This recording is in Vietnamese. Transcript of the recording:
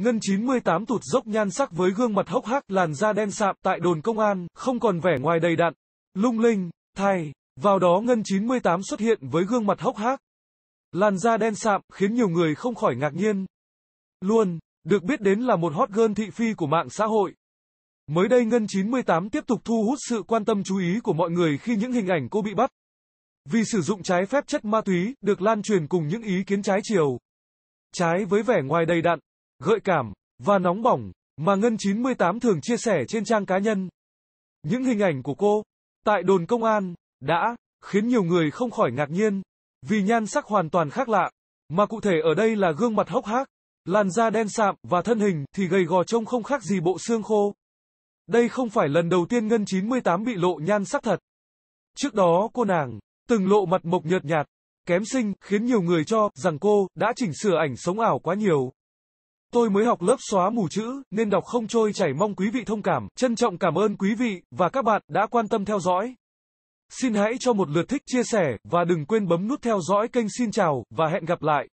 Ngân 98 tụt dốc nhan sắc với gương mặt hốc hác, làn da đen sạm tại đồn công an, không còn vẻ ngoài đầy đặn, lung linh, thay, vào đó Ngân 98 xuất hiện với gương mặt hốc hác. Làn da đen sạm khiến nhiều người không khỏi ngạc nhiên. Luôn, được biết đến là một hot girl thị phi của mạng xã hội. Mới đây Ngân 98 tiếp tục thu hút sự quan tâm chú ý của mọi người khi những hình ảnh cô bị bắt. Vì sử dụng trái phép chất ma túy, được lan truyền cùng những ý kiến trái chiều. Trái với vẻ ngoài đầy đặn, gợi cảm và nóng bỏng mà Ngân 98 thường chia sẻ trên trang cá nhân. Những hình ảnh của cô tại đồn công an đã khiến nhiều người không khỏi ngạc nhiên vì nhan sắc hoàn toàn khác lạ, mà cụ thể ở đây là gương mặt hốc hác, làn da đen sạm và thân hình thì gầy gò trông không khác gì bộ xương khô. Đây không phải lần đầu tiên Ngân 98 bị lộ nhan sắc thật. Trước đó cô nàng từng lộ mặt mộc nhợt nhạt, kém xinh khiến nhiều người cho rằng cô đã chỉnh sửa ảnh sống ảo quá nhiều. Tôi mới học lớp xóa mù chữ, nên đọc không trôi chảy mong quý vị thông cảm. Trân trọng cảm ơn quý vị và các bạn đã quan tâm theo dõi. Xin hãy cho một lượt thích, chia sẻ, và đừng quên bấm nút theo dõi kênh Xin Chào, và hẹn gặp lại.